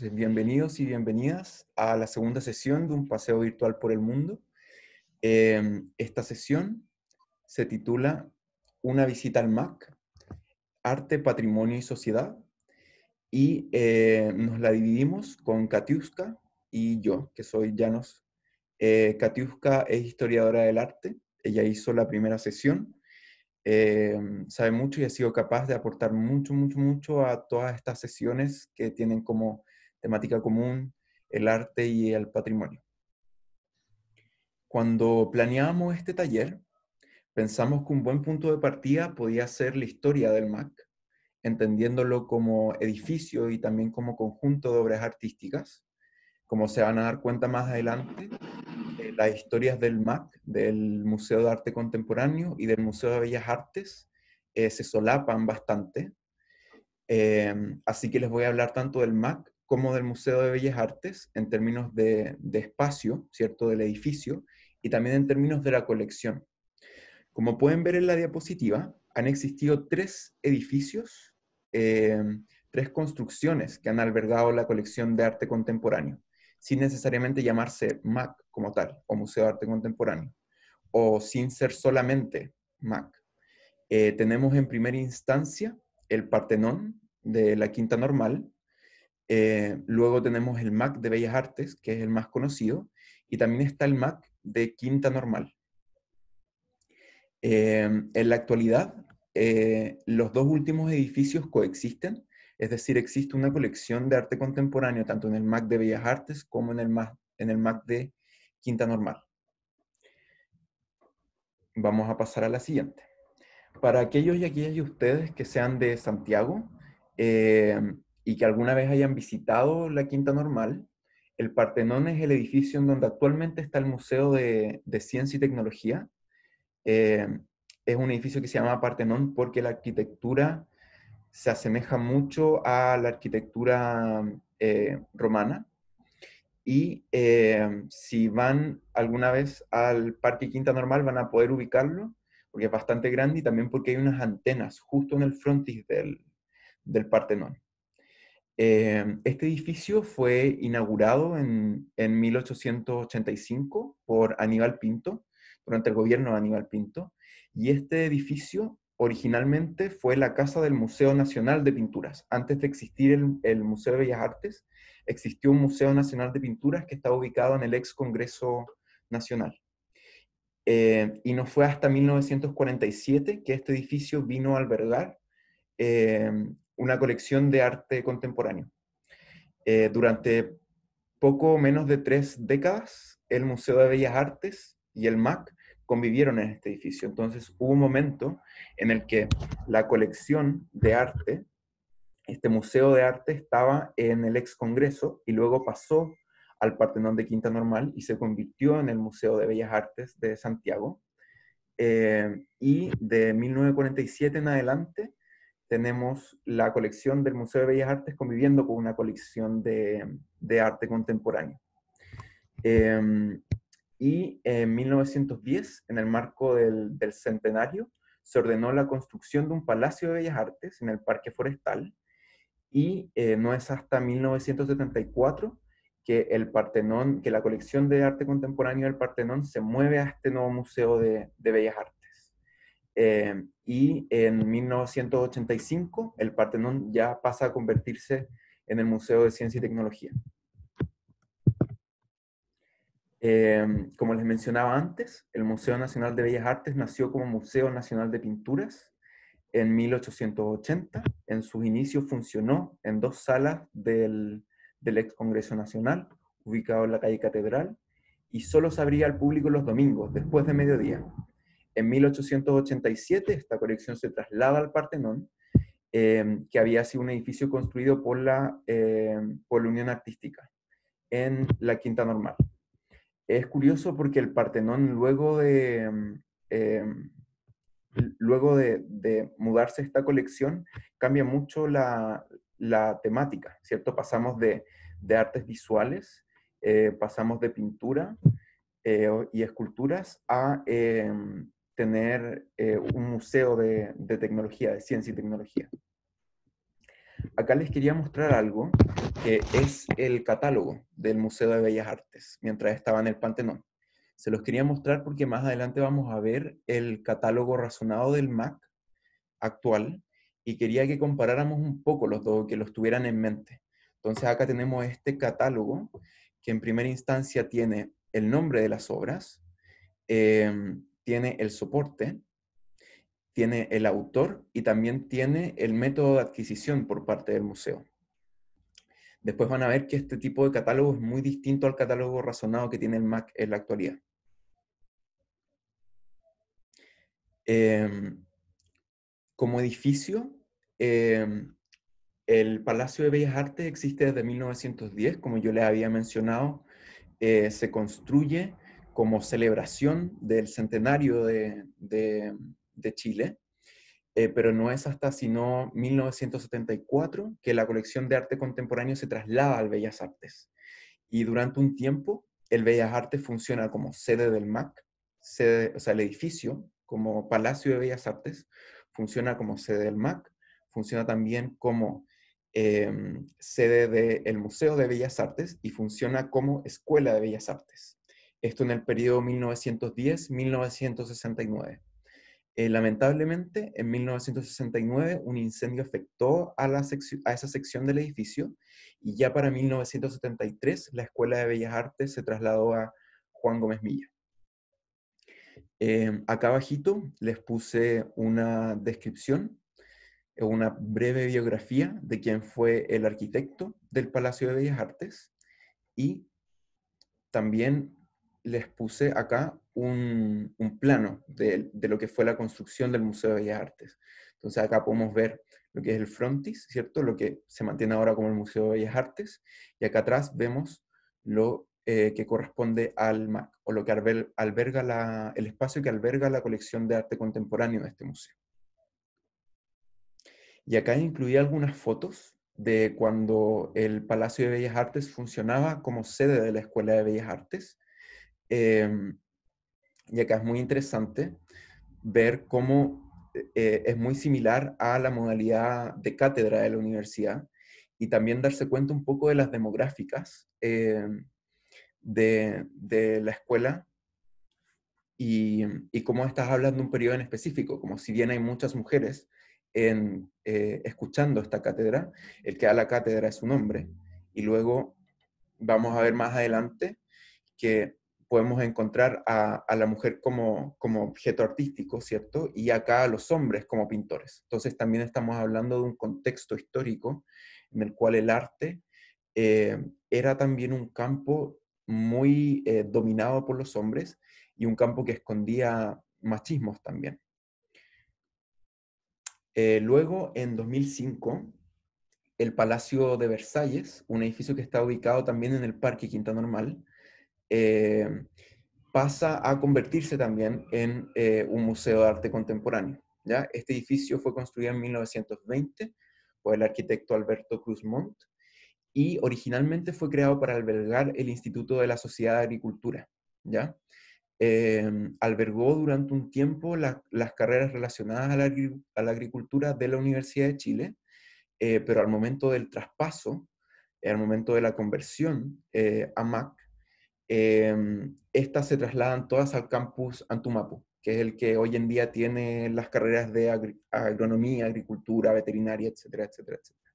bienvenidos y bienvenidas a la segunda sesión de un paseo virtual por el mundo. Em, esta sesión se titula Una visita al MAC, Arte, Patrimonio y Sociedad. Y eh, nos la dividimos con Katiuska y yo, que soy Llanos. Eh, Katiuska es historiadora del arte. Ella hizo la primera sesión. Em, sabe mucho y ha sido capaz de aportar mucho, mucho, mucho a todas estas sesiones que tienen como temática común, el arte y el patrimonio. Cuando planeamos este taller, pensamos que un buen punto de partida podía ser la historia del MAC, entendiéndolo como edificio y también como conjunto de obras artísticas. Como se van a dar cuenta más adelante, eh, las historias del MAC, del Museo de Arte Contemporáneo y del Museo de Bellas Artes, eh, se solapan bastante. Eh, así que les voy a hablar tanto del MAC como del Museo de Bellas Artes en términos de, espacio, ¿cierto? Del edificio y también en términos de la colección. Como pueden ver en la diapositiva, han existido tres edificios, eh, tres construcciones que han albergado la colección de arte contemporáneo, sin necesariamente llamarse MAC como tal, o Museo de Arte Contemporáneo, o sin ser solamente MAC. Eh, tenemos en primera instancia el Partenón de la Quinta Normal, eh, luego tenemos el MAC de Bellas Artes, que es el más conocido, y también está el MAC de Quinta Normal. Eh, en la actualidad, eh, los dos últimos edificios coexisten, es decir, existe una colección de arte contemporáneo tanto en el MAC de Bellas Artes como en el MAC, en el MAC de Quinta Normal. Vamos a pasar a la siguiente. Para aquellos y aquellas de ustedes que sean de Santiago, y que alguna vez hayan visitado la Quinta Normal, el Partenón es el edificio en donde actualmente está el Museo de, Ciencia y Tecnología. Eh, es un edificio que se llama Partenón porque la arquitectura se asemeja mucho a la arquitectura eh, romana. Y eh, si van alguna vez al Parque Quinta Normal van a poder ubicarlo porque es bastante grande y también porque hay unas antenas justo en el frontis del Partenón. Em, este edificio fue inaugurado en, 1885 por Aníbal Pinto, durante el gobierno de Aníbal Pinto, y este edificio originalmente fue la casa del Museo Nacional de Pinturas. Antes de existir el, Museo de Bellas Artes, existió un Museo Nacional de Pinturas que estaba ubicado en el ex Congreso Nacional. Eh, y no fue hasta 1947 que este edificio vino a albergar em, una colección de arte contemporáneo. Eh, durante poco menos de tres décadas, el Museo de Bellas Artes y el MAC convivieron en este edificio. Entonces hubo un momento en el que la colección de arte, este museo de arte estaba en el ex Congreso y luego pasó al Partenón de Quinta Normal y se convirtió en el Museo de Bellas Artes de Santiago. Eh, y de 1947 en adelante, tenemos la colección del Museo de Bellas Artes conviviendo con una colección de, de arte contemporáneo. Em, y en 1910, en el marco del, del, centenario, se ordenó la construcción de un Palacio de Bellas Artes en el Parque Forestal y eh, no es hasta 1974 que, el Partenón, que la colección de arte contemporáneo del Partenón se mueve a este nuevo Museo de, Bellas Artes. Em, y en 1985 el Partenón ya pasa a convertirse en el Museo de Ciencia y Tecnología. Em, como les mencionaba antes, el Museo Nacional de Bellas Artes nació como Museo Nacional de Pinturas en 1880. En sus inicios funcionó en dos salas del, del ex Congreso Nacional, ubicado en la calle Catedral, y solo se abría al público los domingos, después de mediodía. En 1887 esta colección se traslada al Partenón, em, que había sido un edificio construido por la, em, por la Unión Artística en la Quinta Normal. Es curioso porque el Partenón luego de, em, luego de, mudarse esta colección cambia mucho la, la temática, ¿cierto? Pasamos de, de artes visuales, eh, pasamos de pintura, eh, y esculturas a, tener eh, un museo de, tecnología, de ciencia y tecnología. Acá les quería mostrar algo que es el catálogo del Museo de Bellas Artes, mientras estaba en el Pantenón. Se los quería mostrar porque más adelante vamos a ver el catálogo razonado del MAC actual y quería que comparáramos un poco los dos, que los tuvieran en mente. Entonces acá tenemos este catálogo que en primera instancia tiene el nombre de las obras, em, tiene el soporte, tiene el autor y también tiene el método de adquisición por parte del museo. Después van a ver que este tipo de catálogo es muy distinto al catálogo razonado que tiene el MAC en la actualidad. Em, como edificio, em, el Palacio de Bellas Artes existe desde 1910, como yo les había mencionado. Eh, se construye como celebración del centenario de, Chile, eh, pero no es hasta sino 1974 que la colección de arte contemporáneo se traslada al Bellas Artes. Y durante un tiempo, el Bellas Artes funciona como sede del MAC, o sea, el edificio, como Palacio de Bellas Artes, funciona como sede del MAC, funciona también como em, sede del Museo de Bellas Artes y funciona como Escuela de Bellas Artes esto en el periodo 1910-1969. Eh, lamentablemente, en 1969 un incendio afectó a, esa sección del edificio y ya para 1973 la Escuela de Bellas Artes se trasladó a Juan Gómez Milla. Eh, acá abajito les puse una descripción, eh, una breve biografía de quién fue el arquitecto del Palacio de Bellas Artes y también les puse acá un, plano de, lo que fue la construcción del Museo de Bellas Artes. Entonces acá podemos ver lo que es el frontis, ¿cierto? Lo que se mantiene ahora como el Museo de Bellas Artes. Y acá atrás vemos lo eh, que corresponde al MAC, o lo que alberga el espacio que alberga la colección de arte contemporáneo de este museo. Y acá incluí algunas fotos de cuando el Palacio de Bellas Artes funcionaba como sede de la Escuela de Bellas Artes eh, y acá es muy interesante ver cómo eh, es muy similar a la modalidad de cátedra de la universidad y también darse cuenta un poco de las demográficas em, de, de, la escuela y, y, cómo estás hablando de un periodo en específico, como si bien hay muchas mujeres en, eh, escuchando esta cátedra, el que da la cátedra es un hombre y luego vamos a ver más adelante que podemos encontrar a, la mujer como, objeto artístico, ¿cierto? Y acá a los hombres como pintores. Entonces también estamos hablando de un contexto histórico en el cual el arte eh, era también un campo muy eh, dominado por los hombres y un campo que escondía machismos también. Eh, luego, en 2005, el Palacio de Versalles, un edificio que está ubicado también en el Parque Quinta Normal, eh, pasa a convertirse también en eh, un museo de arte contemporáneo. ¿ya? Este edificio fue construido en 1920 por el arquitecto Alberto Cruz Montt y originalmente fue creado para albergar el Instituto de la Sociedad de Agricultura. ¿ya? Eh, albergó durante un tiempo las carreras relacionadas a la, agricultura de la Universidad de Chile, pero al momento del traspaso, al momento de la conversión a MAC, Em, estas se trasladan todas al campus Antumapu, que es el que hoy en día tiene las carreras de agronomía, agricultura, veterinaria, etcétera, etcétera, etcétera.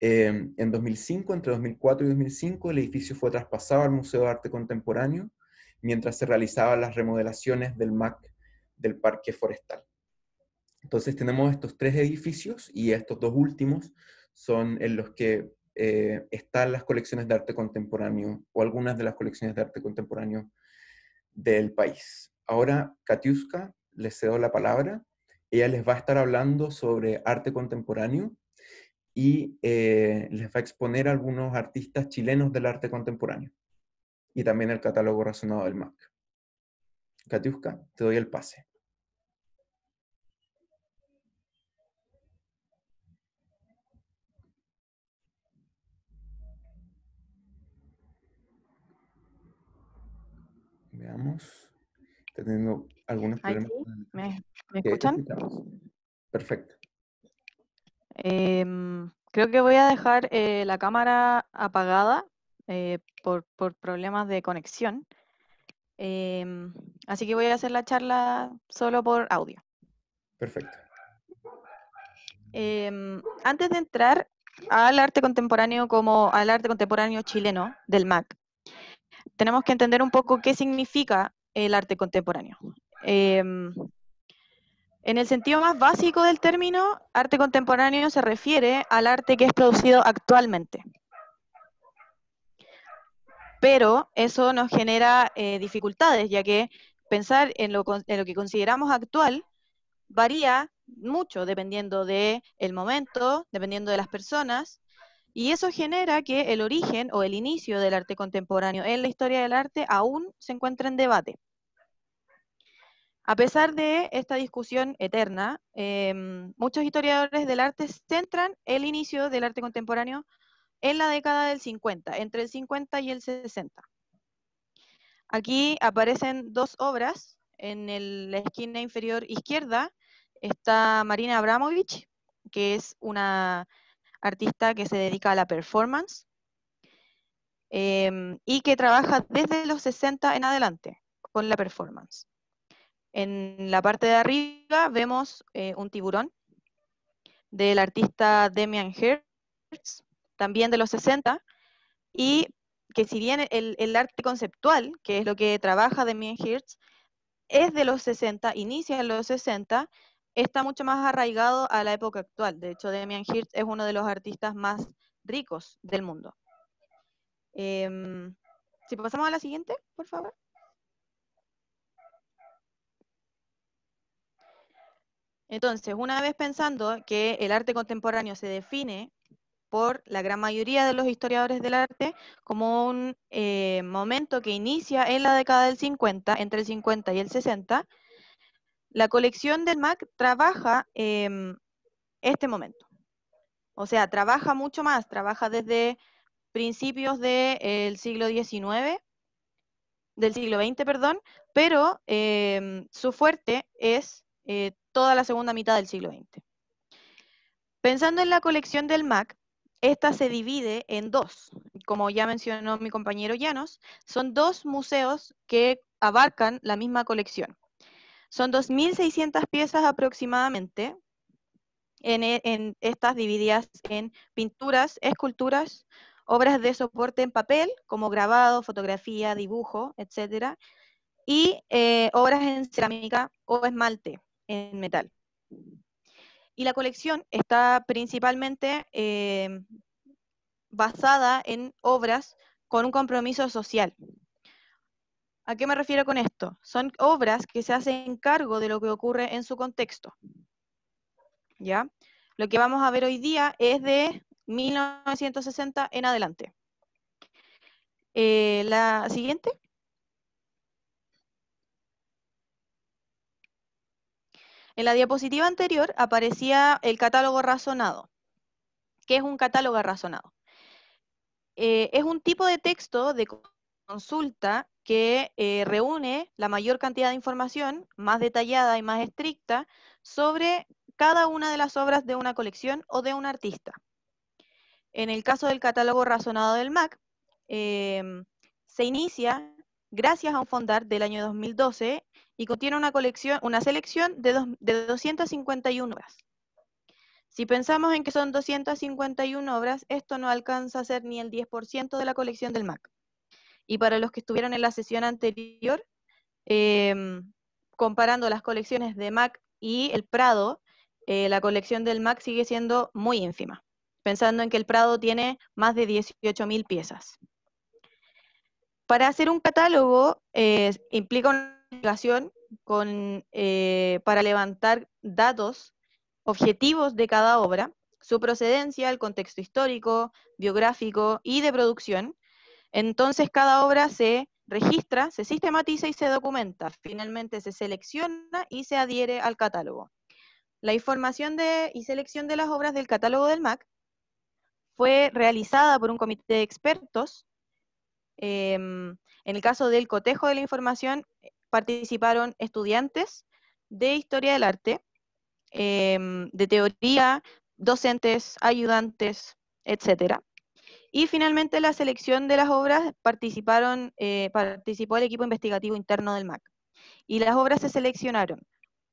Em, en 2005, entre 2004 y 2005, el edificio fue traspasado al Museo de Arte Contemporáneo mientras se realizaban las remodelaciones del MAC del Parque Forestal. Entonces tenemos estos tres edificios y estos dos últimos son en los que eh, están las colecciones de arte contemporáneo o algunas de las colecciones de arte contemporáneo del país. Ahora, Katiuska, les cedo la palabra. Ella les va a estar hablando sobre arte contemporáneo y eh, les va a exponer algunos artistas chilenos del arte contemporáneo y también el catálogo razonado del MAC. Katiuska, te doy el pase. Veamos. Teniendo algunos problemas. ¿Me, escuchan? Perfecto. Em, creo que voy a dejar eh, la cámara apagada eh, por, por, problemas de conexión. Em, así que voy a hacer la charla solo por audio. Perfecto. Em, antes de entrar al arte contemporáneo como al arte contemporáneo chileno del MAC, tenemos que entender un poco qué significa el arte contemporáneo. Em, en el sentido más básico del término, arte contemporáneo se refiere al arte que es producido actualmente. Pero eso nos genera eh, dificultades, ya que pensar en lo, que consideramos actual varía mucho dependiendo del momento, dependiendo de las personas, y eso genera que el origen o el inicio del arte contemporáneo en la historia del arte aún se encuentra en debate. A pesar de esta discusión eterna, em, muchos historiadores del arte centran el inicio del arte contemporáneo en la década del 50, entre el 50 y el 60. Aquí aparecen dos obras. En la esquina inferior izquierda está Marina Abramovich, que es una artista que se dedica a la performance em, y que trabaja desde los 60 en adelante con la performance. En la parte de arriba vemos eh, un tiburón del artista Demian Hertz, también de los 60, y que si bien el, arte conceptual, que es lo que trabaja Demian Hertz, es de los 60, inicia en los 60, está mucho más arraigado a la época actual. De hecho, Demian Hirst es uno de los artistas más ricos del mundo. Em, si pasamos a la siguiente, por favor. Entonces, una vez pensando que el arte contemporáneo se define por la gran mayoría de los historiadores del arte como un eh, momento que inicia en la década del 50, entre el 50 y el 60, la colección del MAC trabaja en este momento. O sea, trabaja mucho más, trabaja desde principios eh, del siglo XIX, del siglo XX, perdón, pero em, su fuerte es eh, toda la segunda mitad del siglo XX. Pensando en la colección del MAC, esta se divide en dos. Como ya mencionó mi compañero Llanos, son dos museos que abarcan la misma colección. Son 2.600 piezas aproximadamente, e, en, estas divididas en pinturas, esculturas, obras de soporte en papel, como grabado, fotografía, dibujo, etc. Y eh, obras en cerámica o esmalte, en metal. Y la colección está principalmente eh, basada en obras con un compromiso social, ¿A qué me refiero con esto? Son obras que se hacen cargo de lo que ocurre en su contexto. ¿Ya? Lo que vamos a ver hoy día es de 1960 en adelante. Eh, la siguiente. En la diapositiva anterior aparecía el catálogo razonado. ¿Qué es un catálogo razonado? Eh, es un tipo de texto de consulta que eh, reúne la mayor cantidad de información, más detallada y más estricta, sobre cada una de las obras de una colección o de un artista. En el caso del catálogo razonado del MAC, em, se inicia gracias a un fondar del año 2012 y contiene una, colección, una selección de, de 251 obras. Si pensamos en que son 251 obras, esto no alcanza a ser ni el 10% de la colección del MAC. Y para los que estuvieron en la sesión anterior, em, comparando las colecciones de Mac y el Prado, eh, la colección del Mac sigue siendo muy ínfima, pensando en que el Prado tiene más de 18.000 piezas. Para hacer un catálogo eh, implica una relación con, eh, para levantar datos objetivos de cada obra, su procedencia, el contexto histórico, biográfico y de producción, entonces cada obra se registra, se sistematiza y se documenta. Finalmente se selecciona y se adhiere al catálogo. La información y selección de las obras del catálogo del MAC fue realizada por un comité de expertos. Em, en el caso del cotejo de la información participaron estudiantes de historia del arte, em, de teoría, docentes, ayudantes, etcétera. Y finalmente la selección de las obras eh, participó el equipo investigativo interno del MAC. Y las obras se seleccionaron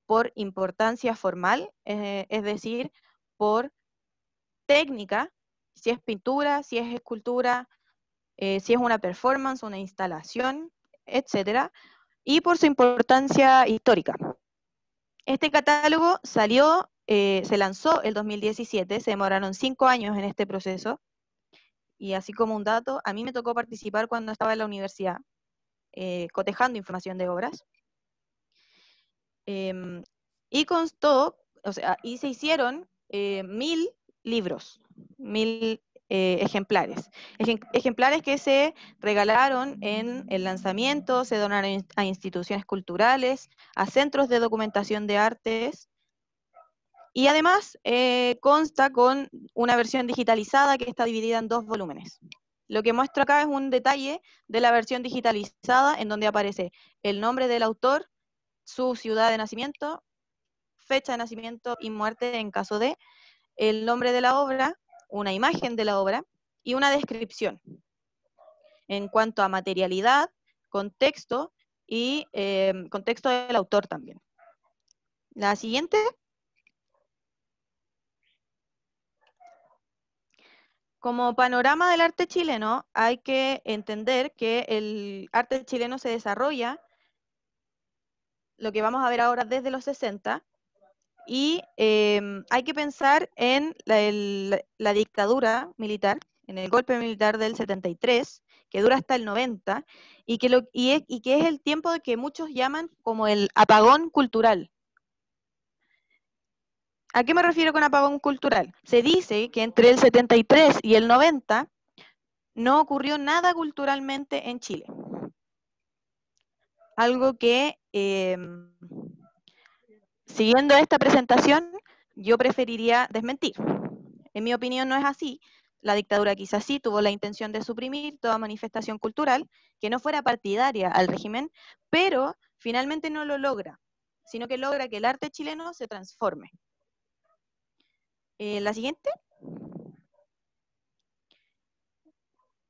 por importancia formal, eh, es decir, por técnica, si es pintura, si es escultura, eh, si es una performance, una instalación, etcétera, y por su importancia histórica. Este catálogo salió, se lanzó el 2017, se demoraron cinco años en este proceso, y así como un dato, a mí me tocó participar cuando estaba en la universidad, eh, cotejando información de obras. Em, y constó, y se hicieron eh, mil libros, mil eh, ejemplares. Ejemplares que se regalaron en el lanzamiento, se donaron a instituciones culturales, a centros de documentación de artes, y además eh, consta con una versión digitalizada que está dividida en dos volúmenes. Lo que muestro acá es un detalle de la versión digitalizada en donde aparece el nombre del autor, su ciudad de nacimiento, fecha de nacimiento y muerte en caso de, el nombre de la obra, una imagen de la obra y una descripción. En cuanto a materialidad, contexto y eh, contexto del autor también. La siguiente Como panorama del arte chileno, hay que entender que el arte chileno se desarrolla, lo que vamos a ver ahora desde los 60, y em, hay que pensar en la, dictadura militar, en el golpe militar del 73, que dura hasta el 90, y que, lo, y, y que es el tiempo que muchos llaman como el apagón cultural, ¿A qué me refiero con apagón cultural? Se dice que entre el 73 y el 90 no ocurrió nada culturalmente en Chile. Algo que, em, siguiendo esta presentación, yo preferiría desmentir. En mi opinión no es así. La dictadura quizás sí tuvo la intención de suprimir toda manifestación cultural que no fuera partidaria al régimen, pero finalmente no lo logra, sino que logra que el arte chileno se transforme. Eh, la siguiente.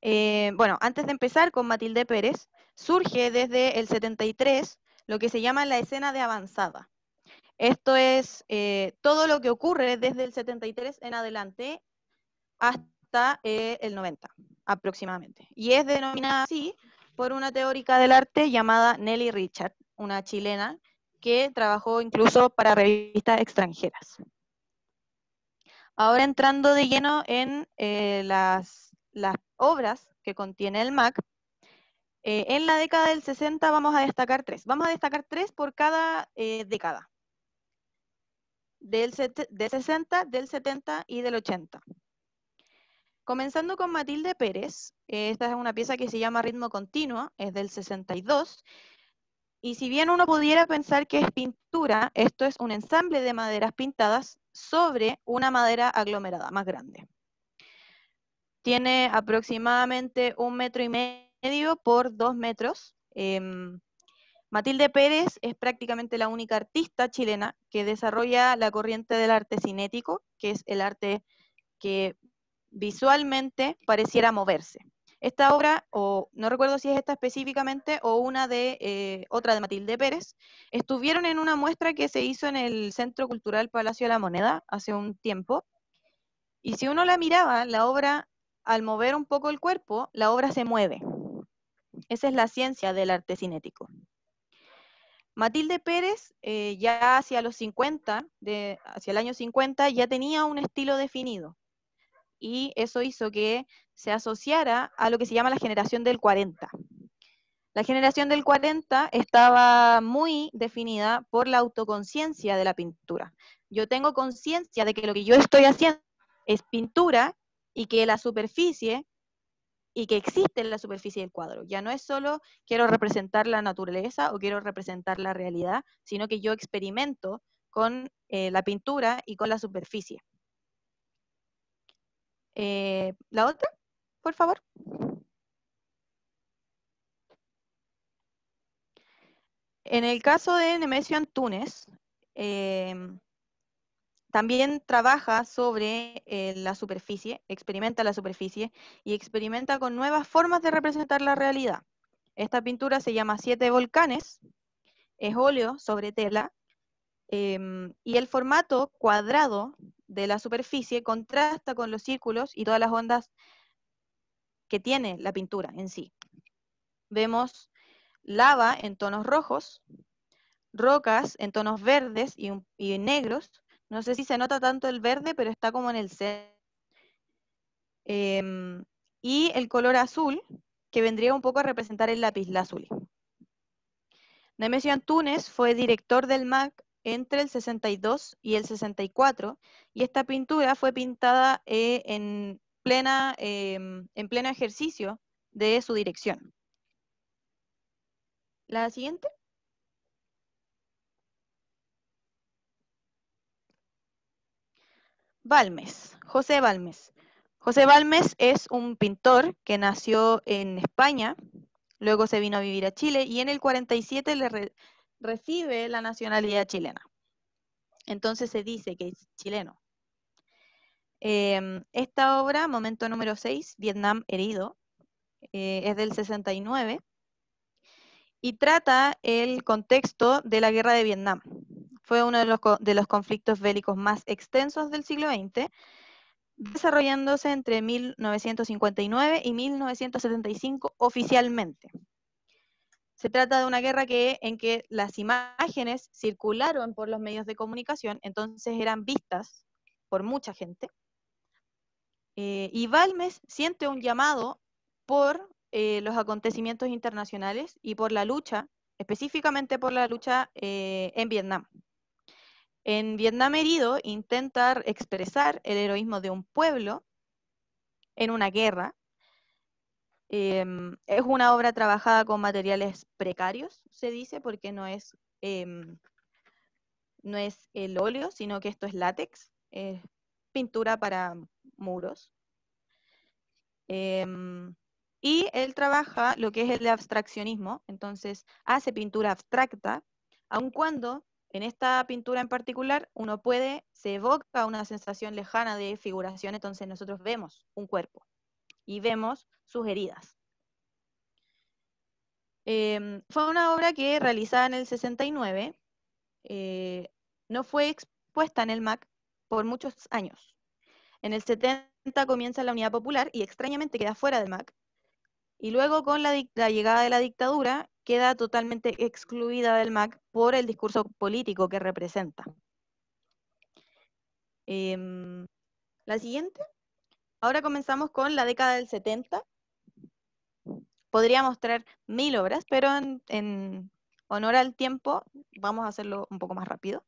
Eh, bueno, antes de empezar con Matilde Pérez, surge desde el 73 lo que se llama la escena de avanzada. Esto es eh, todo lo que ocurre desde el 73 en adelante hasta el 90 aproximadamente. Y es denominada así por una teórica del arte llamada Nelly Richard, una chilena que trabajó incluso para revistas extranjeras. Ahora entrando de lleno en eh, las, obras que contiene el MAC, eh, en la década del 60 vamos a destacar tres. Vamos a destacar tres por cada eh, década. Del, del 60, del 70 y del 80. Comenzando con Matilde Pérez, esta es una pieza que se llama Ritmo Continuo, es del 62, y si bien uno pudiera pensar que es pintura, esto es un ensamble de maderas pintadas sobre una madera aglomerada más grande. Tiene aproximadamente un metro y medio por dos metros. Em, Matilde Pérez es prácticamente la única artista chilena que desarrolla la corriente del arte cinético, que es el arte que visualmente pareciera moverse. Esta obra, o no recuerdo si es esta específicamente, o una de eh, otra de Matilde Pérez, estuvieron en una muestra que se hizo en el Centro Cultural Palacio de la Moneda hace un tiempo. Y si uno la miraba, la obra, al mover un poco el cuerpo, la obra se mueve. Esa es la ciencia del arte cinético. Matilde Pérez, eh, ya hacia los 50, hacia el año 50, ya tenía un estilo definido. Y eso hizo que se asociara a lo que se llama la generación del 40. La generación del 40 estaba muy definida por la autoconciencia de la pintura. Yo tengo conciencia de que lo que yo estoy haciendo es pintura y que la superficie y que existe en la superficie del cuadro. Ya no es solo quiero representar la naturaleza o quiero representar la realidad, sino que yo experimento con eh, la pintura y con la superficie. Eh, ¿La otra? favor? En el caso de Nemesio Antunes, em, también trabaja sobre eh, la superficie, experimenta la superficie y experimenta con nuevas formas de representar la realidad. Esta pintura se llama Siete Volcanes, es óleo sobre tela em, y el formato cuadrado de la superficie contrasta con los círculos y todas las ondas que tiene la pintura en sí. Vemos lava en tonos rojos, rocas en tonos verdes y, negros. No sé si se nota tanto el verde, pero está como en el centro. Em, y el color azul, que vendría un poco a representar el lápiz azul. Nemesio Antunes fue director del MAC entre el 62 y el 64, y esta pintura fue pintada eh, en plena, em, en pleno ejercicio de su dirección. La siguiente. Balmes, José Balmes. José Balmes es un pintor que nació en España, luego se vino a vivir a Chile y en el 47 le recibe la nacionalidad chilena. Entonces se dice que es chileno. Em, esta obra, momento número 6, Vietnam herido, eh, es del 69 y trata el contexto de la guerra de Vietnam. Fue uno de los, conflictos bélicos más extensos del siglo XX, desarrollándose entre 1959 y 1975 oficialmente. Se trata de una guerra en que las imágenes circularon por los medios de comunicación, entonces eran vistas por mucha gente, eh, y Balmes siente un llamado por eh, los acontecimientos internacionales y por la lucha, específicamente por la lucha eh, en Vietnam. En Vietnam herido intenta expresar el heroísmo de un pueblo en una guerra. Em, es una obra trabajada con materiales precarios, se dice, porque no es, em, no es el óleo, sino que esto es látex, es pintura para muros. Em, y él trabaja lo que es el abstraccionismo, entonces hace pintura abstracta, aun cuando en esta pintura en particular uno puede, se evoca una sensación lejana de figuración, entonces nosotros vemos un cuerpo y vemos sus heridas. Em, fue una obra que realizada en el 69, eh, no fue expuesta en el MAC por muchos años. En el 70 comienza la Unidad Popular y extrañamente queda fuera del MAC. Y luego con la, llegada de la dictadura queda totalmente excluida del MAC por el discurso político que representa. Em, la siguiente. Ahora comenzamos con la década del 70. Podría mostrar mil obras, pero en, en honor al tiempo vamos a hacerlo un poco más rápido.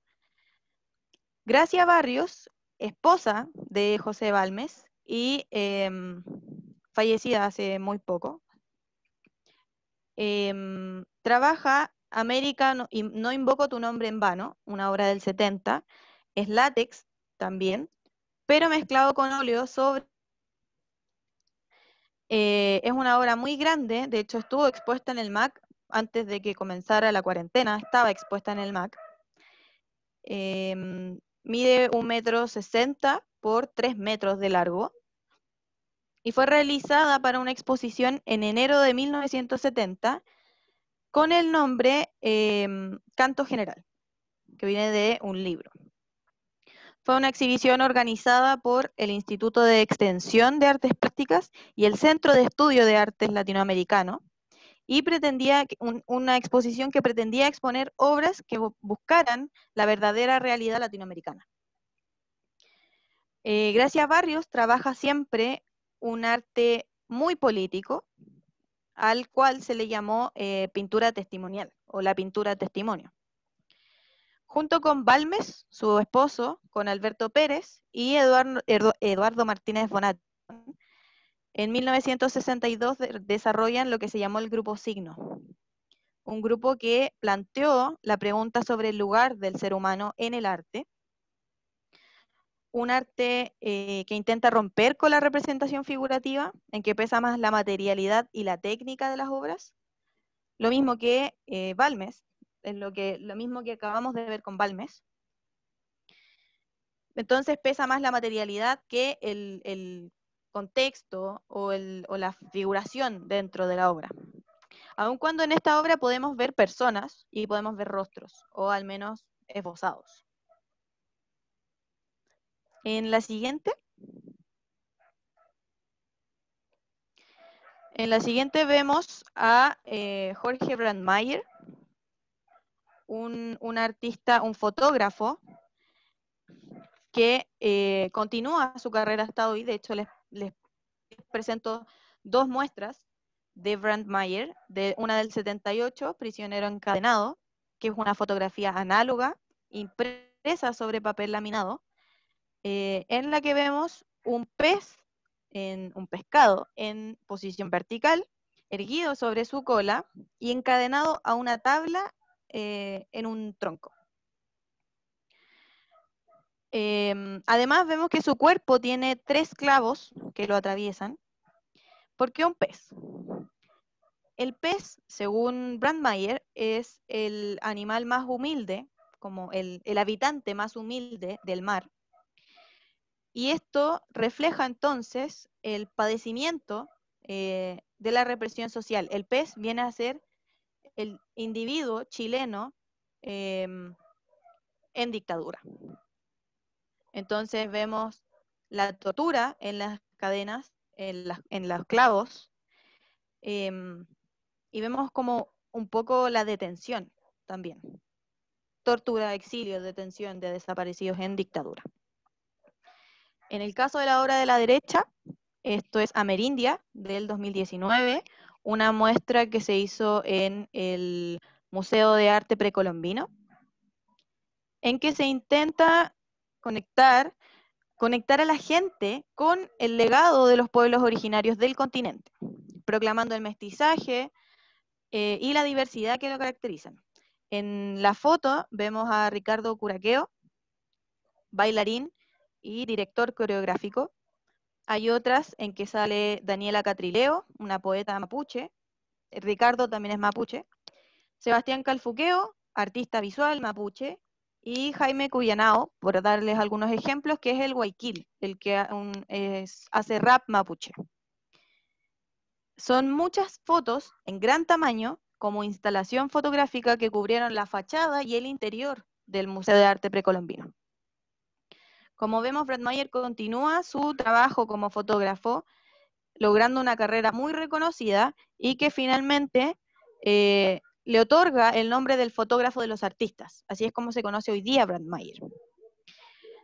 Gracia Barrios esposa de José Balmes y em, fallecida hace muy poco. Em, trabaja América, no, no, invoco tu nombre en vano, una obra del 70, es látex también, pero mezclado con óleo sobre... Eh, es una obra muy grande, de hecho estuvo expuesta en el MAC antes de que comenzara la cuarentena, estaba expuesta en el MAC. Em, Mide un metro sesenta por tres metros de largo y fue realizada para una exposición en enero de 1970 con el nombre em, Canto General, que viene de un libro. Fue una exhibición organizada por el Instituto de Extensión de Artes Plásticas y el Centro de Estudio de Artes Latinoamericano, y pretendía una exposición que pretendía exponer obras que buscaran la verdadera realidad latinoamericana. Eh, Gracias Barrios trabaja siempre un arte muy político, al cual se le llamó eh, pintura testimonial o la pintura testimonio. Junto con Balmes, su esposo, con Alberto Pérez y Eduardo, Eduardo Martínez Bonat, en 1962 desarrollan lo que se llamó el grupo signo, un grupo que planteó la pregunta sobre el lugar del ser humano en el arte, un arte eh, que intenta romper con la representación figurativa, en que pesa más la materialidad y la técnica de las obras, lo mismo que eh, Balmes, lo, mismo que acabamos de ver con Balmes. Entonces pesa más la materialidad que el contexto o, la figuración dentro de la obra. Aun cuando en esta obra podemos ver personas y podemos ver rostros, o al menos esbozados. En la siguiente. En la siguiente vemos a eh, Jorge Brandmeier, un, un, artista, un fotógrafo que eh, continúa su carrera hasta hoy. De hecho, les les presento dos muestras de Brandmeier, de una del 78, Prisionero encadenado, que es una fotografía análoga impresa sobre papel laminado, eh, en la que vemos un pez, en, un pescado en posición vertical, erguido sobre su cola y encadenado a una tabla eh, en un tronco. Em, además vemos que su cuerpo tiene tres clavos que lo atraviesan. porque qué un pez? El pez, según Brandmeier, es el animal más humilde, como el, habitante más humilde del mar. Y esto refleja entonces el padecimiento eh, de la represión social. El pez viene a ser el individuo chileno em, en dictadura. Entonces vemos la tortura en las cadenas, en, los clavos, em, y vemos como un poco la detención también. Tortura, exilio, detención de desaparecidos en dictadura. En el caso de la obra de la derecha, esto es Amerindia del 2019, una muestra que se hizo en el Museo de Arte Precolombino, en que se intenta conectar, conectar a la gente con el legado de los pueblos originarios del continente, proclamando el mestizaje eh, y la diversidad que lo caracterizan. En la foto vemos a Ricardo Curaqueo, bailarín y director coreográfico. Hay otras en que sale Daniela Catrileo, una poeta mapuche. Ricardo también es mapuche. Sebastián Calfuqueo, artista visual mapuche y Jaime Cuyanao, por darles algunos ejemplos, que es el Guayquil, el que hace rap mapuche. Son muchas fotos en gran tamaño como instalación fotográfica que cubrieron la fachada y el interior del Museo de Arte Precolombino. Como vemos, Brad Mayer continúa su trabajo como fotógrafo, logrando una carrera muy reconocida y que finalmente eh, le otorga el nombre del fotógrafo de los artistas. Así es como se conoce hoy día Brad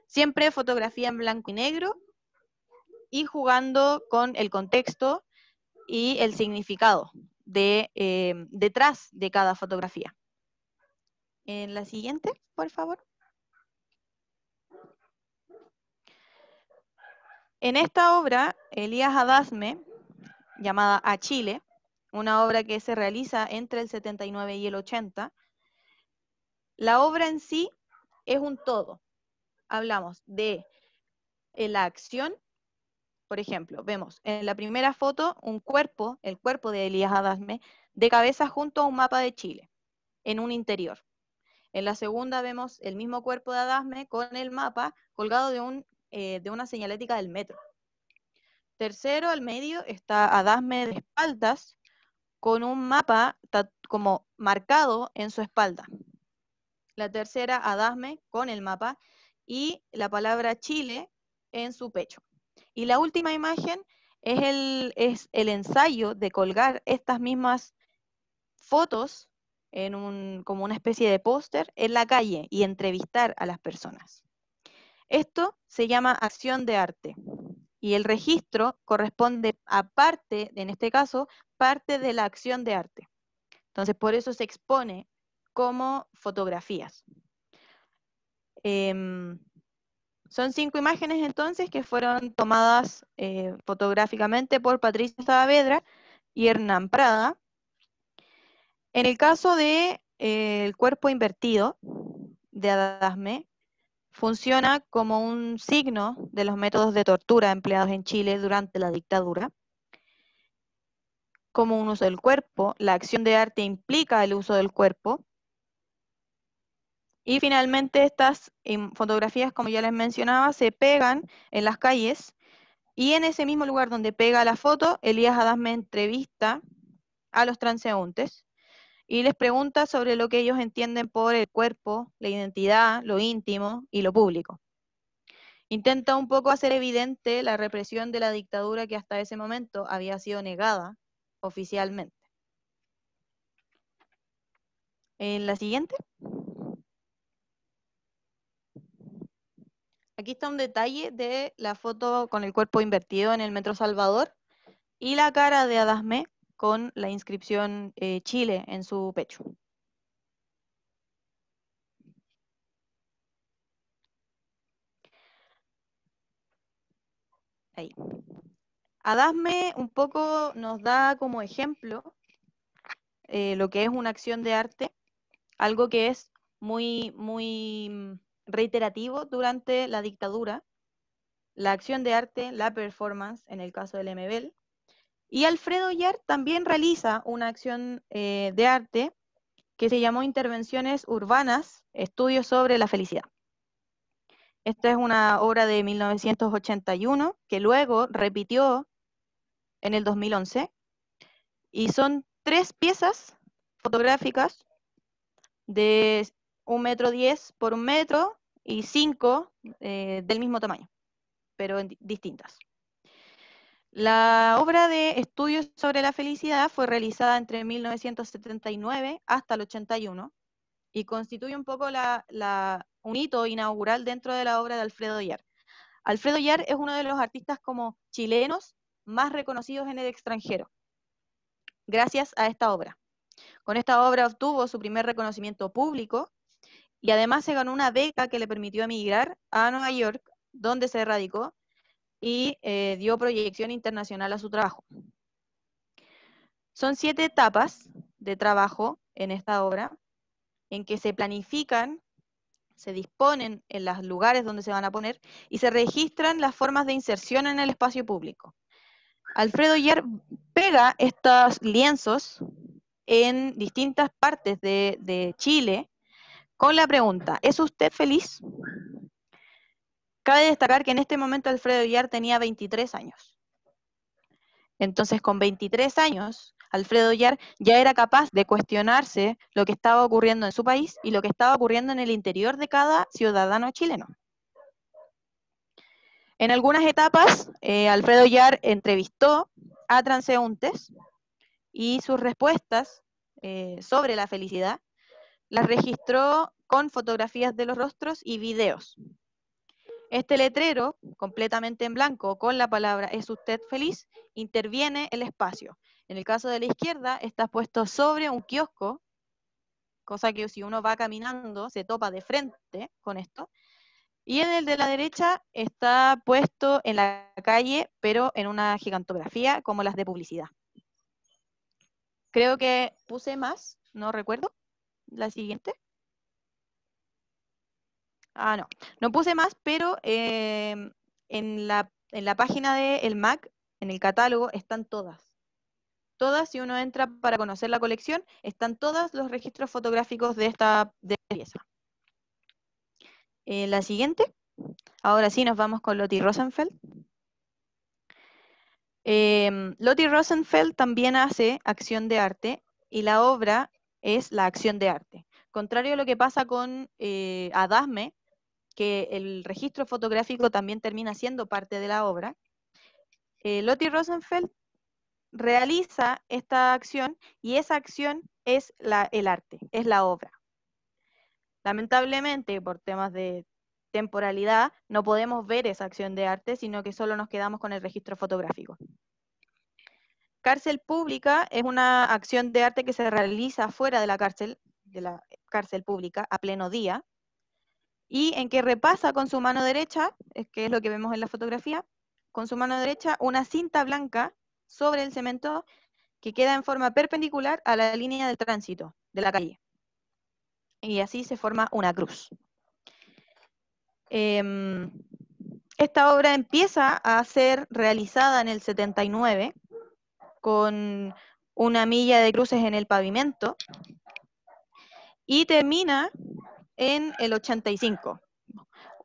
Siempre fotografía en blanco y negro y jugando con el contexto y el significado eh, detrás de cada fotografía. En la siguiente, por favor. En esta obra, Elías Adasme, llamada A Chile, una obra que se realiza entre el 79 y el 80. La obra en sí es un todo. Hablamos de eh, la acción, por ejemplo, vemos en la primera foto un cuerpo, el cuerpo de Elías Adasme, de cabeza junto a un mapa de Chile, en un interior. En la segunda vemos el mismo cuerpo de Adasme con el mapa colgado de, un, eh, de una señalética del metro. Tercero, al medio, está Adasme de espaldas con un mapa como marcado en su espalda. La tercera, Adasme, con el mapa, y la palabra Chile en su pecho. Y la última imagen es el, ensayo de colgar estas mismas fotos como una especie de póster en la calle y entrevistar a las personas. Esto se llama acción de arte y el registro corresponde a parte, en este caso, parte de la acción de arte. Entonces, por eso se expone como fotografías. Em, son cinco imágenes entonces que fueron tomadas eh, fotográficamente por Patricia Saavedra y Hernán Prada. En el caso del de, eh, cuerpo invertido de Adasme, funciona como un signo de los métodos de tortura empleados en Chile durante la dictadura, como un uso del cuerpo, la acción de arte implica el uso del cuerpo, y finalmente estas em, fotografías, como ya les mencionaba, se pegan en las calles y en ese mismo lugar donde pega la foto, Elías Adame me entrevista a los transeúntes y les pregunta sobre lo que ellos entienden por el cuerpo, la identidad, lo íntimo y lo público. Intenta un poco hacer evidente la represión de la dictadura que hasta ese momento había sido negada oficialmente. En la siguiente. Aquí está un detalle de la foto con el cuerpo invertido en el Metro Salvador y la cara de Adasme con la inscripción eh, Chile en su pecho. Ahí. Adasme un poco nos da como ejemplo eh, lo que es una acción de arte, algo que es muy, muy mm, reiterativo durante la dictadura, la acción de arte, la performance, en el caso del MBL, y Alfredo Yer también realiza una acción eh, de arte que se llamó Intervenciones Urbanas, Estudios sobre la Felicidad. Esta es una obra de 1981 que luego repitió en el 2011 y son tres piezas fotográficas de un metro diez por un metro y cinco eh, del mismo tamaño, pero distintas. La obra de Estudios sobre la Felicidad fue realizada entre 1979 hasta el 81 y constituye un poco la, un hito inaugural dentro de la obra de Alfredo Yar. Alfredo Yar es uno de los artistas como chilenos más reconocidos en el extranjero, gracias a esta obra. Con esta obra obtuvo su primer reconocimiento público y además se ganó una beca que le permitió emigrar a Nueva York, donde se radicó y eh, dio proyección internacional a su trabajo. Son siete etapas de trabajo en esta obra, en que se planifican, se disponen en los lugares donde se van a poner y se registran las formas de inserción en el espacio público. Alfredo Yer pega estos lienzos en distintas partes de Chile con la pregunta, ¿es usted feliz? Cabe destacar que en este momento Alfredo Yar tenía 23 años. Entonces, con 23 años, Alfredo Yar ya era capaz de cuestionarse lo que estaba ocurriendo en su país y lo que estaba ocurriendo en el interior de cada ciudadano chileno. En algunas etapas, eh, Alfredo Yar entrevistó a transeúntes y sus respuestas eh, sobre la felicidad las registró con fotografías de los rostros y videos. Este letrero, completamente en blanco, con la palabra ¿Es usted feliz?, interviene el espacio. En el caso de la izquierda, está puesto sobre un kiosco, cosa que si uno va caminando, se topa de frente con esto. Y en el de la derecha está puesto en la calle, pero en una gigantografía como las de publicidad. Creo que puse más, no recuerdo. La siguiente. Ah, no. No puse más, pero em, en, la, página del MAC, en el catálogo, están todas. Todas, si uno entra para conocer la colección, están todos los registros fotográficos de esta, pieza. Eh, la siguiente. Ahora sí, nos vamos con Lottie Rosenfeld. Eh, Rosenfeld también hace acción de arte y la obra es la acción de arte. Contrario a lo que pasa con eh, Adasme, que el registro fotográfico también termina siendo parte de la obra, eh, Rosenfeld realiza esta acción y esa acción es el arte, es la obra. Lamentablemente, por temas de temporalidad, no podemos ver esa acción de arte, sino que solo nos quedamos con el registro fotográfico. Cárcel pública es una acción de arte que se realiza fuera de la cárcel, de la cárcel pública, a pleno día, y en que repasa con su mano derecha, que es lo que vemos en la fotografía, con su mano derecha una cinta blanca sobre el cemento que queda en forma perpendicular a la línea de tránsito de la calle. Y así se forma una cruz. Em, esta obra empieza a ser realizada en el 79 con una milla de cruces en el pavimento y termina en el 85,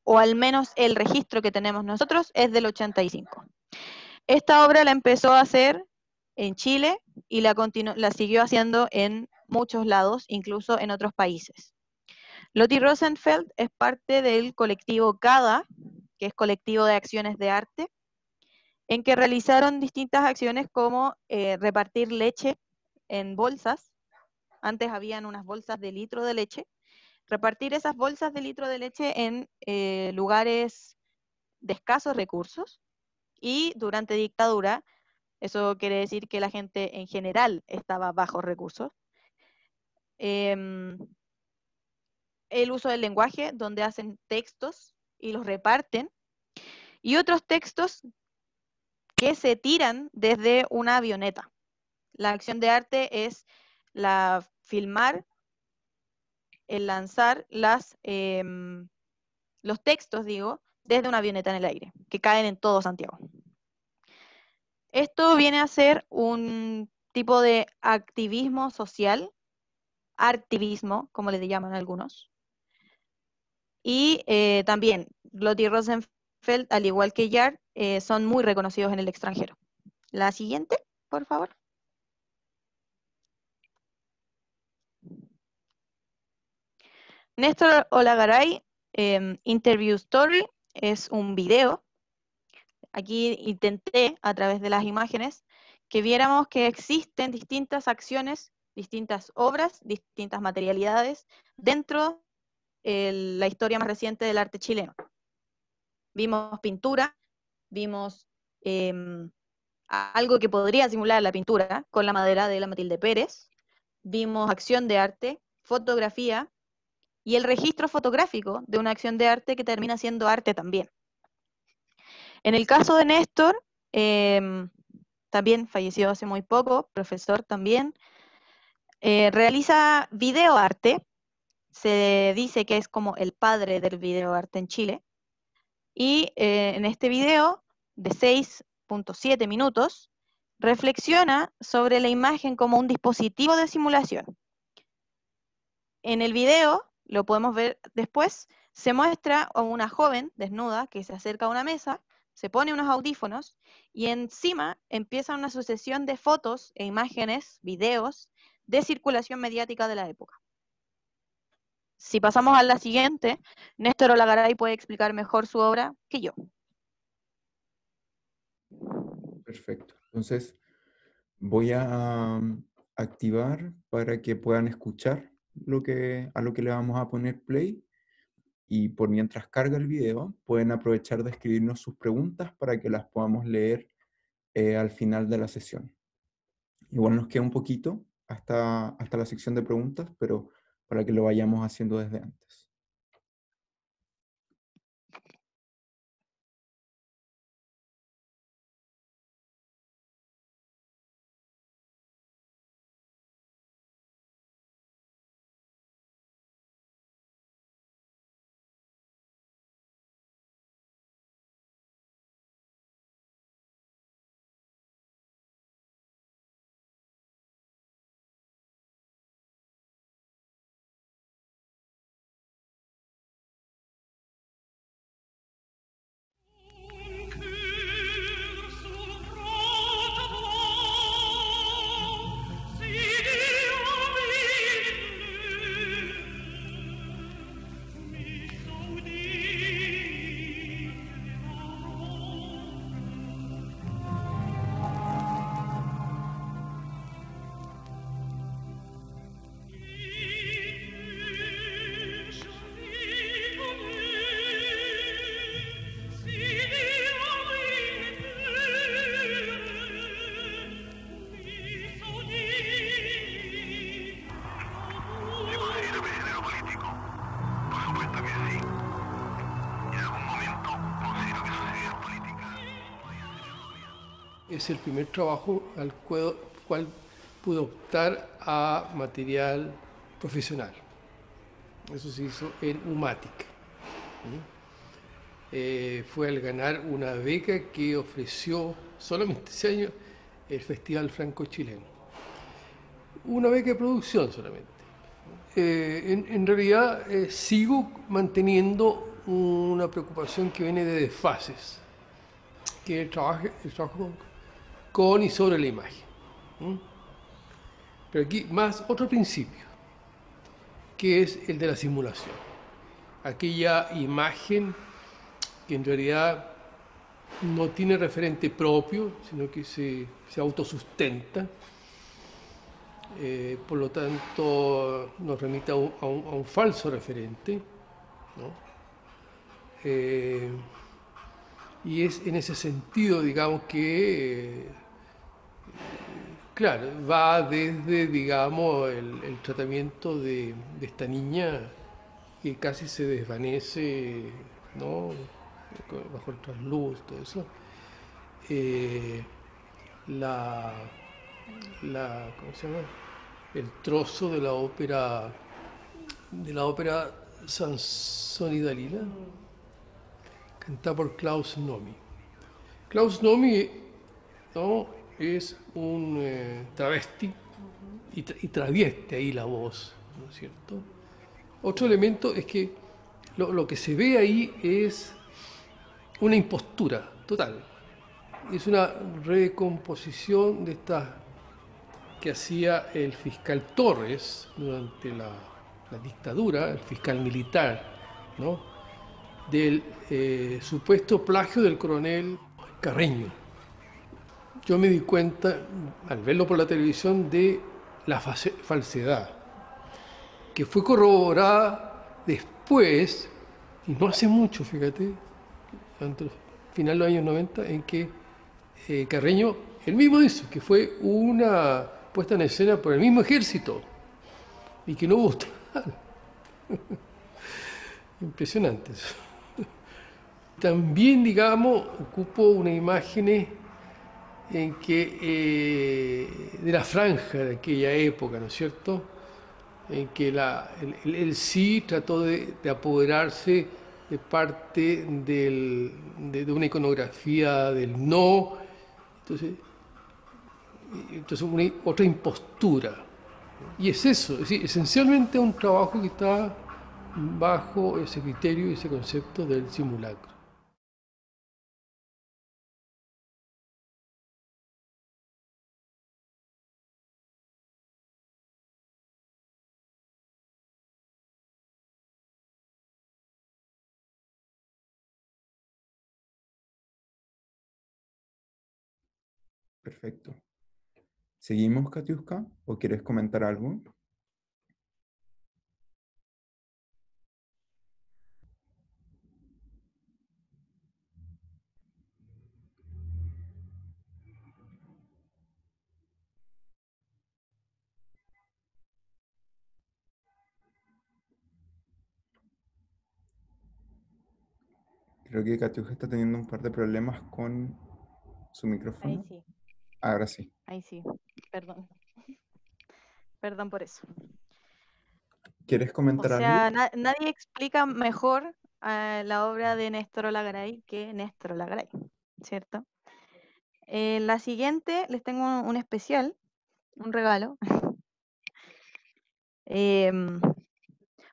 o al menos el registro que tenemos nosotros es del 85. Esta obra la empezó a hacer en Chile y la, la siguió haciendo en muchos lados, incluso en otros países. Lottie Rosenfeld es parte del colectivo CADA, que es colectivo de acciones de arte, en que realizaron distintas acciones como eh, repartir leche en bolsas. Antes habían unas bolsas de litro de leche repartir esas bolsas de litro de leche en eh, lugares de escasos recursos y durante dictadura, eso quiere decir que la gente en general estaba bajo recursos. Em, el uso del lenguaje, donde hacen textos y los reparten, y otros textos que se tiran desde una avioneta. La acción de arte es la filmar el lanzar las, em, los textos, digo, desde una avioneta en el aire, que caen en todo Santiago. Esto viene a ser un tipo de activismo social, activismo, como le llaman algunos. Y eh, también, Lottie Rosenfeld, al igual que Yard, eh, son muy reconocidos en el extranjero. La siguiente, por favor. Néstor Olagaray, em, Interview Story, es un video. Aquí intenté, a través de las imágenes, que viéramos que existen distintas acciones, distintas obras, distintas materialidades dentro de la historia más reciente del arte chileno. Vimos pintura, vimos em, algo que podría simular la pintura con la madera de la Matilde Pérez, vimos acción de arte, fotografía, y el registro fotográfico de una acción de arte que termina siendo arte también. En el caso de Néstor, em, también falleció hace muy poco, profesor también, eh, realiza videoarte, se dice que es como el padre del videoarte en Chile, y eh, en este video de 6.7 minutos, reflexiona sobre la imagen como un dispositivo de simulación. En el video lo podemos ver después, se muestra a una joven desnuda que se acerca a una mesa, se pone unos audífonos y encima empieza una sucesión de fotos e imágenes, videos de circulación mediática de la época. Si pasamos a la siguiente, Néstor Olagaray puede explicar mejor su obra que yo. Perfecto. Entonces, voy a mm, activar para que puedan escuchar lo que, a lo que le vamos a poner play y por mientras carga el video pueden aprovechar de escribirnos sus preguntas para que las podamos leer eh, al final de la sesión. Igual nos queda un poquito hasta, hasta la sección de preguntas, pero para que lo vayamos haciendo desde antes. el primer trabajo al cual, pude optar a material profesional. Eso se hizo en UMATIC. Eh, fue al ganar una beca que ofreció solamente ese año el Festival Franco Chileno. Una beca de producción solamente. Eh, en, realidad eh, sigo manteniendo una preocupación que viene de desfases, que el trabajo, el con y sobre la imagen. Pero aquí más otro principio, que es el de la simulación. Aquella imagen que en realidad no tiene referente propio, sino que se, autosustenta, eh, por lo tanto nos remite a un, falso referente, eh, y es en ese sentido, digamos, que eh, Claro, va desde, digamos, el, tratamiento de, esta niña que casi se desvanece, ¿no? Bajo el trasluz, todo eso. Eh, la, la, ¿cómo se llama? El trozo de la ópera, de la ópera Sansón y Dalila, cantada por Klaus Nomi. Klaus Nomi, ¿no? es un eh, travesti y, travieste ahí la voz, ¿no es cierto? Otro elemento es que lo, que se ve ahí es una impostura total. Es una recomposición de estas que hacía el fiscal Torres durante la, dictadura, el fiscal militar, ¿no? del eh, supuesto plagio del coronel Carreño yo me di cuenta, al verlo por la televisión, de la falsedad, que fue corroborada después, y no hace mucho, fíjate, final de los años 90, en que eh, Carreño, el mismo hizo, que fue una puesta en escena por el mismo ejército y que no hubo Impresionantes. También, digamos, ocupo una imagen en que, eh, de la franja de aquella época, ¿no es cierto?, en que el, sí trató de, apoderarse de parte de, una iconografía del no, entonces, otra impostura. Y es eso, es decir, esencialmente un trabajo que está bajo ese criterio y ese concepto del simulacro. Perfecto. ¿Seguimos, Katiuska? ¿O quieres comentar algo? Creo que Katiuska está teniendo un par de problemas con su micrófono. sí. Ahora sí. Ahí sí, perdón. Perdón por eso. ¿Quieres comentar o sea, nadie explica mejor la obra de Néstor Lagaray que Néstor Lagaray, ¿cierto? Eh, la siguiente, les tengo un, especial, un regalo. Em,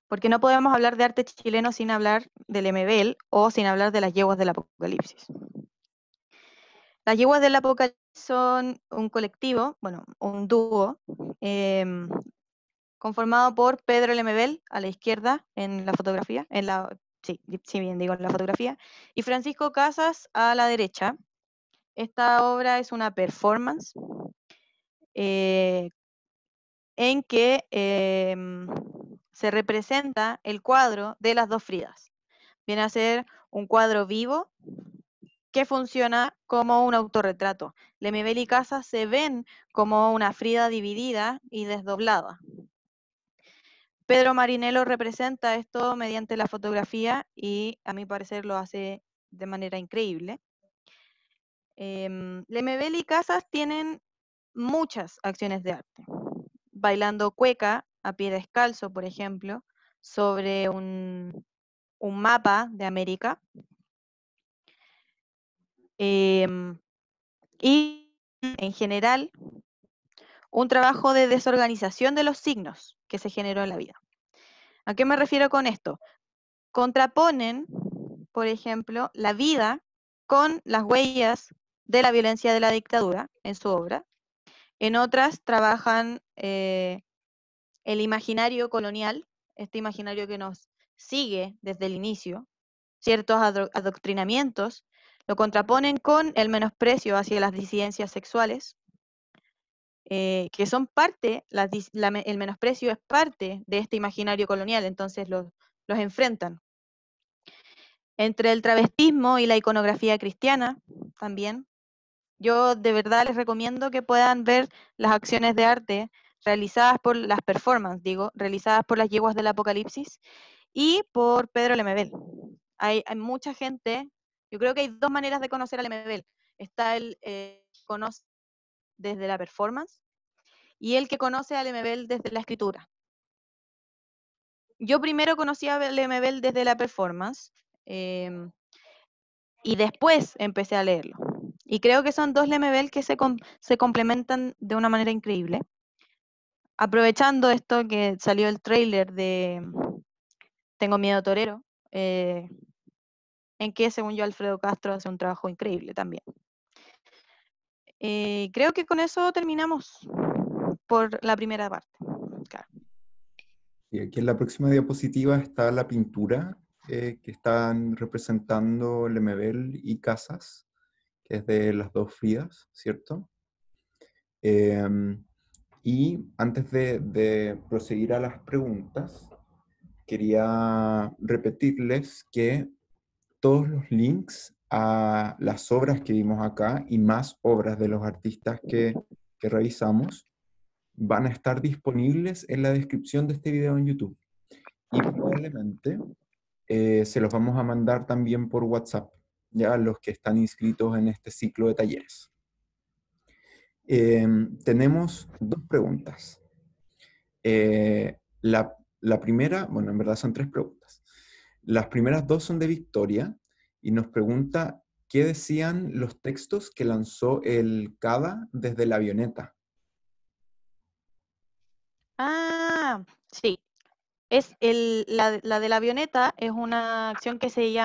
porque no podemos hablar de arte chileno sin hablar del MBL o sin hablar de las yeguas del apocalipsis. Las yeguas del apocalipsis son un colectivo, bueno, un dúo, em, conformado por Pedro Lemebel, a la izquierda, en la fotografía, en la, sí, bien digo, en la fotografía, y Francisco Casas, a la derecha. Esta obra es una performance eh, en que em, se representa el cuadro de las dos Fridas. Viene a ser un cuadro vivo que funciona como un autorretrato. Lemebel y Casas se ven como una Frida dividida y desdoblada. Pedro Marinello representa esto mediante la fotografía y a mi parecer lo hace de manera increíble. Eh, em, Lemebel y Casas tienen muchas acciones de arte. Bailando cueca a pie descalzo, por ejemplo, sobre un mapa de América, Em, y en general, un trabajo de desorganización de los signos que se generó en la vida. ¿A qué me refiero con esto? Contraponen, por ejemplo, la vida con las huellas de la violencia de la dictadura en su obra. En otras trabajan eh, el imaginario colonial, este imaginario que nos sigue desde el inicio, ciertos adoctrinamientos lo contraponen con el menosprecio hacia las disidencias sexuales, eh, que son parte, el menosprecio es parte de este imaginario colonial, entonces los, enfrentan. Entre el travestismo y la iconografía cristiana también, yo de verdad les recomiendo que puedan ver las acciones de arte realizadas por las performances, digo, realizadas por las yeguas del Apocalipsis y por Pedro Lemebel. hay mucha gente yo creo que hay dos maneras de conocer al MBL. Está el eh, que conoce desde la performance y el que conoce al MBL desde la escritura. Yo primero conocí al MBL desde la performance em, y después empecé a leerlo. Y creo que son dos LMBL que se, complementan de una manera increíble. Aprovechando esto que salió el trailer de em, Tengo Miedo Torero, eh, en que, según yo, Alfredo Castro hace un trabajo increíble también. Eh, creo que con eso terminamos por la primera parte. Y aquí en la próxima diapositiva está la pintura eh, que están representando Lemebel y Casas, que es de las dos frías ¿cierto? Em, y antes de, de proseguir a las preguntas, quería repetirles que todos los links a las obras que vimos acá y más obras de los artistas que, que revisamos van a estar disponibles en la descripción de este video en YouTube. Y probablemente eh, se los vamos a mandar también por WhatsApp, ya los que están inscritos en este ciclo de talleres. Em, tenemos dos preguntas. Eh, la, la primera, bueno, en verdad son tres preguntas. Las primeras dos son de Victoria y nos pregunta qué decían los textos que lanzó el CADA desde la avioneta. Ah, sí. Es la, de la avioneta es una acción que se, llama